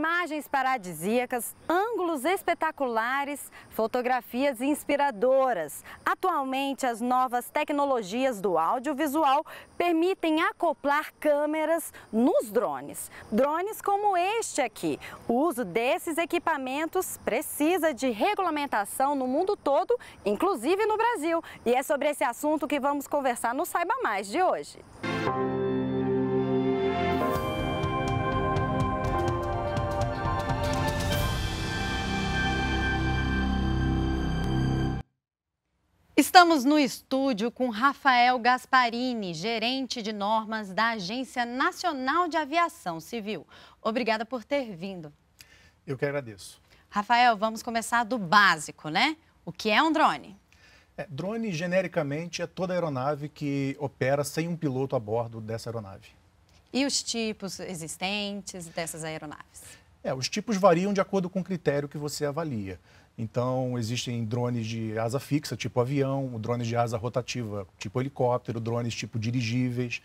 Imagens paradisíacas, ângulos espetaculares, fotografias inspiradoras. Atualmente, as novas tecnologias do audiovisual permitem acoplar câmeras nos drones. Drones como este aqui. O uso desses equipamentos precisa de regulamentação no mundo todo, inclusive no Brasil. E é sobre esse assunto que vamos conversar no Saiba Mais de hoje. Estamos no estúdio com Rafael Gasparini, gerente de normas da Agência Nacional de Aviação Civil. Obrigada por ter vindo. Eu que agradeço. Rafael, vamos começar do básico, né? O que é um drone? É, drone, genericamente, é toda aeronave que opera sem um piloto a bordo dessa aeronave. E os tipos existentes dessas aeronaves? É, os tipos variam de acordo com o critério que você avalia. Então, existem drones de asa fixa, tipo avião, drones de asa rotativa, tipo helicóptero, drones tipo dirigíveis.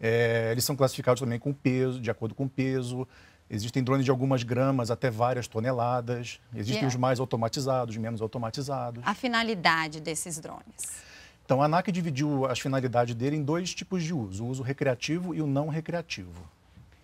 É, eles são classificados também com peso, de acordo com o peso. Existem drones de algumas gramas até várias toneladas. Existem yeah. É. os mais automatizados, menos automatizados. A finalidade desses drones? Então, a ANAC dividiu as finalidades dele em dois tipos de uso: o uso recreativo e o não recreativo.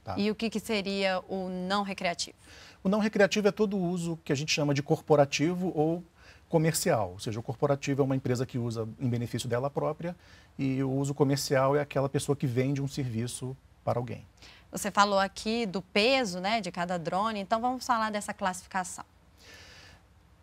Tá? E o que, que seria o não recreativo? O não recreativo é todo uso que a gente chama de corporativo ou comercial, ou seja, o corporativo é uma empresa que usa em benefício dela própria e o uso comercial é aquela pessoa que vende um serviço para alguém. Você falou aqui do peso né, de cada drone, então vamos falar dessa classificação.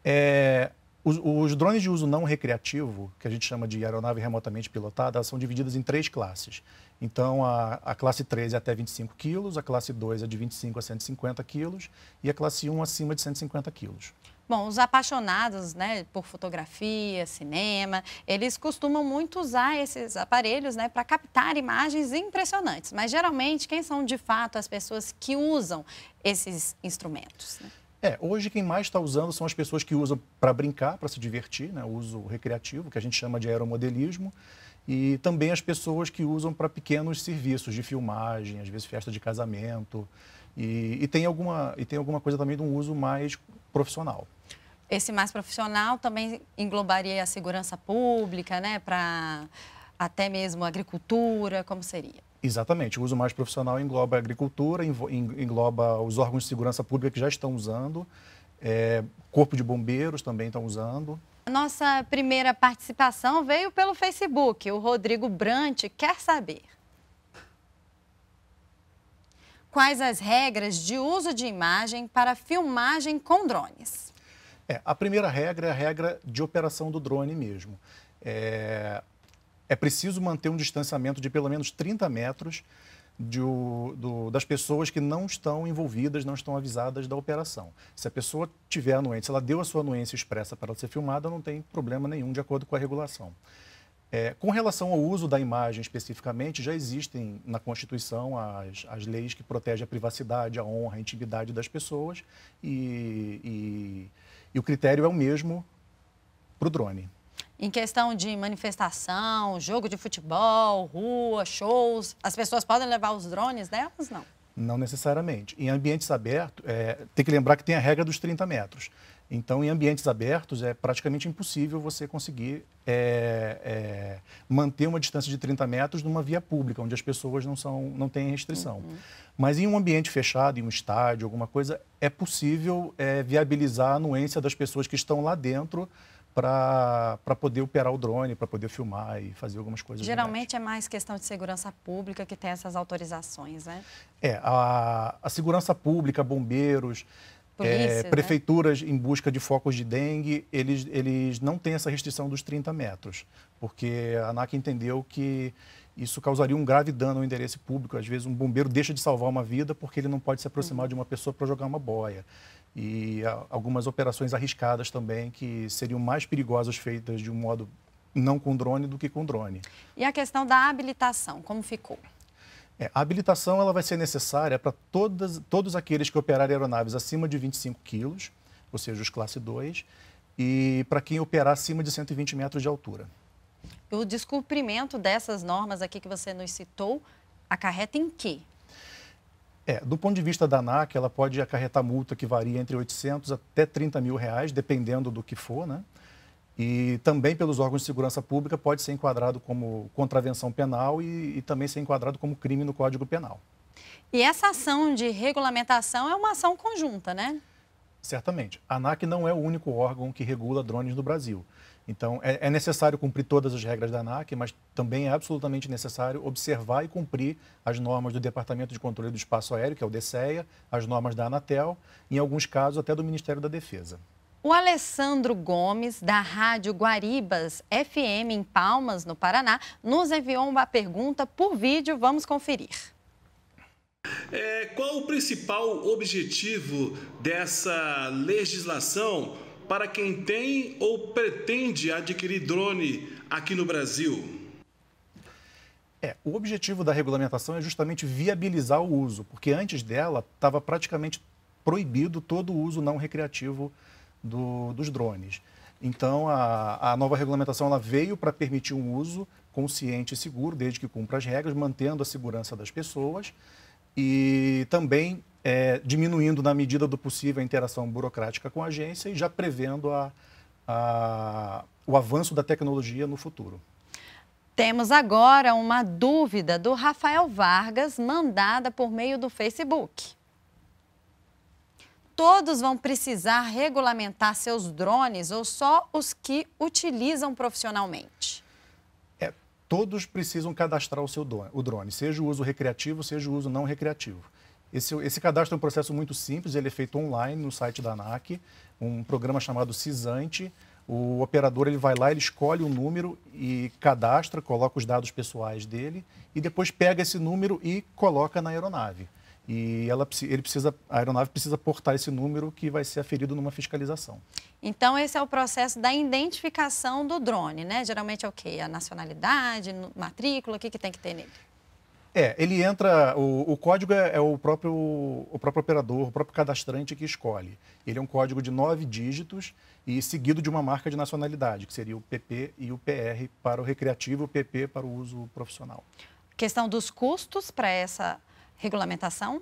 É, os, os, drones de uso não recreativo, que a gente chama de aeronave remotamente pilotada, são divididas em três classes. Então, a, a classe 3 é até 25 quilos, a classe 2 é de 25 a 150 quilos e a classe 1 acima de 150 quilos. Bom, os apaixonados né, por fotografia, cinema, eles costumam muito usar esses aparelhos né, para captar imagens impressionantes. Mas geralmente, quem são de fato as pessoas que usam esses instrumentos? Né? É, hoje quem mais está usando são as pessoas que usam para brincar, para se divertir, né? o uso recreativo, que a gente chama de aeromodelismo, e também as pessoas que usam para pequenos serviços de filmagem, às vezes festa de casamento, e, e, tem, alguma, e tem alguma coisa também de um uso mais profissional. Esse mais profissional também englobaria a segurança pública, né? para até mesmo agricultura, como seria? Exatamente. O uso mais profissional engloba a agricultura, engloba os órgãos de segurança pública que já estão usando, é, corpo de bombeiros também estão usando. A nossa primeira participação veio pelo Facebook. O Rodrigo Brant quer saber. Quais as regras de uso de imagem para filmagem com drones? É, a primeira regra é a regra de operação do drone mesmo. É, é preciso manter um distanciamento de pelo menos 30 metros de, do, das pessoas que não estão envolvidas, não estão avisadas da operação. Se a pessoa tiver anuência, ela deu a sua anuência expressa para ser filmada, não tem problema nenhum de acordo com a regulação. É, com relação ao uso da imagem especificamente, já existem na Constituição as, as leis que protegem a privacidade, a honra, a intimidade das pessoas e, e, e o critério é o mesmo para o drone em questão de manifestação, jogo de futebol, rua, shows, as pessoas podem levar os drones delas? Não. Não necessariamente. Em ambientes abertos, é, tem que lembrar que tem a regra dos 30 metros. Então, em ambientes abertos, é praticamente impossível você conseguir é, é, manter uma distância de 30 metros numa via pública, onde as pessoas não, são, não têm restrição. Uhum. Mas em um ambiente fechado, em um estádio, alguma coisa, é possível é, viabilizar a anuência das pessoas que estão lá dentro para poder operar o drone, para poder filmar e fazer algumas coisas. Geralmente é mais questão de segurança pública que tem essas autorizações, né? É, a, a segurança pública, bombeiros, é, Polícia, é, prefeituras né? em busca de focos de dengue, eles, eles não têm essa restrição dos 30 metros, porque a ANAC entendeu que isso causaria um grave dano ao endereço público. Às vezes, um bombeiro deixa de salvar uma vida porque ele não pode se aproximar uhum. de uma pessoa para jogar uma boia e algumas operações arriscadas também que seriam mais perigosas feitas de um modo não com drone do que com drone. E a questão da habilitação, como ficou? É, a habilitação ela vai ser necessária para todos aqueles que operarem aeronaves acima de 25 quilos, ou seja, os classe 2, e para quem operar acima de 120 metros de altura. O descumprimento dessas normas aqui que você nos citou acarreta em quê? É, do ponto de vista da ANAC, ela pode acarretar multa que varia entre 800 até 30 mil reais, dependendo do que for, né? E também pelos órgãos de segurança pública pode ser enquadrado como contravenção penal e, e também ser enquadrado como crime no Código Penal. E essa ação de regulamentação é uma ação conjunta, né? Certamente. A ANAC não é o único órgão que regula drones no Brasil. Então, é, é, necessário cumprir todas as regras da ANAC, mas também é absolutamente necessário observar e cumprir as normas do Departamento de Controle do Espaço Aéreo, que é o DCEA, as normas da Anatel, em alguns casos até do Ministério da Defesa. O Alessandro Gomes, da Rádio Guaribas FM, em Palmas, no Paraná, nos enviou uma pergunta por vídeo. Vamos conferir. É, qual o principal objetivo dessa legislação para quem tem ou pretende adquirir drone aqui no Brasil? É, o objetivo da regulamentação é justamente viabilizar o uso, porque antes dela estava praticamente proibido todo o uso não recreativo do, dos drones. Então, a, a nova regulamentação ela veio para permitir um uso consciente e seguro, desde que cumpra as regras, mantendo a segurança das pessoas e também é, diminuindo na medida do possível a interação burocrática com a agência e já prevendo a, a, o avanço da tecnologia no futuro. Temos agora uma dúvida do Rafael Vargas, mandada por meio do Facebook. Todos vão precisar regulamentar seus drones ou só os que utilizam profissionalmente? todos precisam cadastrar o seu drone, o drone, seja o uso recreativo, seja o uso não recreativo. Esse, esse cadastro é um processo muito simples, ele é feito online no site da ANAC, um programa chamado CISANTE. O operador ele vai lá, ele escolhe o um número e cadastra, coloca os dados pessoais dele e depois pega esse número e coloca na aeronave e ela, ele precisa, a aeronave precisa portar esse número que vai ser aferido numa fiscalização. Então, esse é o processo da identificação do drone, né? Geralmente é o quê? A nacionalidade, matrícula, o que, que tem que ter nele? É, ele entra. O, o código é, é, o, próprio, o próprio operador, o próprio cadastrante que escolhe. Ele é um código de nove dígitos e seguido de uma marca de nacionalidade, que seria o PP e o PR para o recreativo, o PP para o uso profissional. Questão dos custos para essa regulamentação?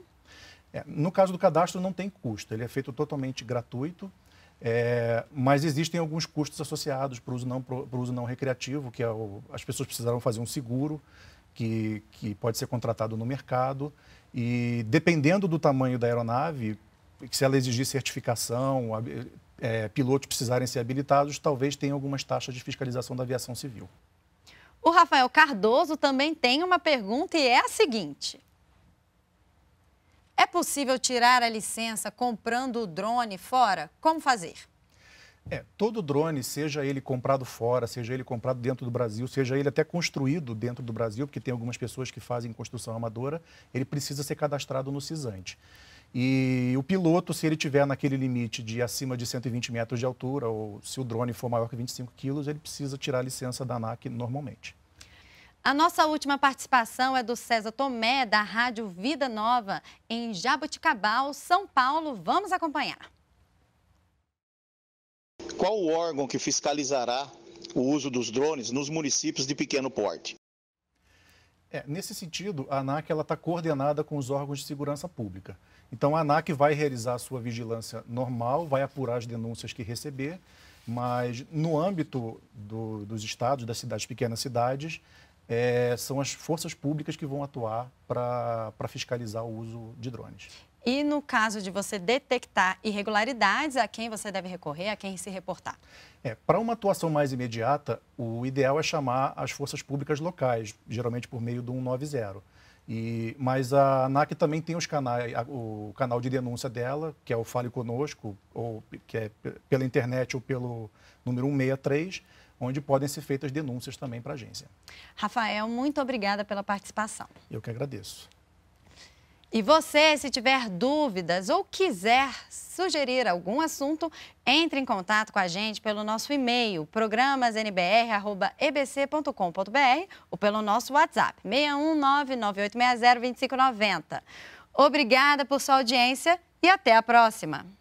É, no caso do cadastro, não tem custo, ele é feito totalmente gratuito. É, mas existem alguns custos associados para o uso, não, para uso não recreativo, que é o, as pessoas precisarão fazer um seguro, que, que pode ser contratado no mercado. E dependendo do tamanho da aeronave, se ela exigir certificação, é, pilotos precisarem ser habilitados, talvez tenha algumas taxas de fiscalização da aviação civil. O Rafael Cardoso também tem uma pergunta e é a seguinte: é possível tirar a licença comprando o drone fora? Como fazer? É, todo drone, seja ele comprado fora, seja ele comprado dentro do Brasil, seja ele até construído dentro do Brasil, porque tem algumas pessoas que fazem construção amadora, ele precisa ser cadastrado no CISANTE. E o piloto, se ele tiver naquele limite de acima de 120 metros de altura, ou se o drone for maior que 25 quilos, ele precisa tirar a licença da ANAC normalmente. A nossa última participação é do César Tomé, da Rádio Vida Nova, em Jabuticabal, São Paulo. Vamos acompanhar. Qual o órgão que fiscalizará o uso dos drones nos municípios de pequeno porte? É, nesse sentido, a ANAC está coordenada com os órgãos de segurança pública. Então, a ANAC vai realizar a sua vigilância normal, vai apurar as denúncias que receber, mas no âmbito do, dos estados, das cidades, pequenas cidades, é, são as forças públicas que vão atuar para fiscalizar o uso de drones. E no caso de você detectar irregularidades, a quem você deve recorrer, a quem se reportar? É, para uma atuação mais imediata, o ideal é chamar as forças públicas locais, geralmente por meio do 190. E, mas a ANAC também tem os canais, o canal de denúncia dela, que é o Fale Conosco, ou que é pela internet ou pelo número 163, onde podem ser feitas denúncias também para a agência. Rafael, muito obrigada pela participação. Eu que agradeço. E você, se tiver dúvidas ou quiser sugerir algum assunto, entre em contato com a gente pelo nosso e-mail, programasnbr.ebc.com.br ou pelo nosso WhatsApp, 61998602590. Obrigada por sua audiência e até a próxima!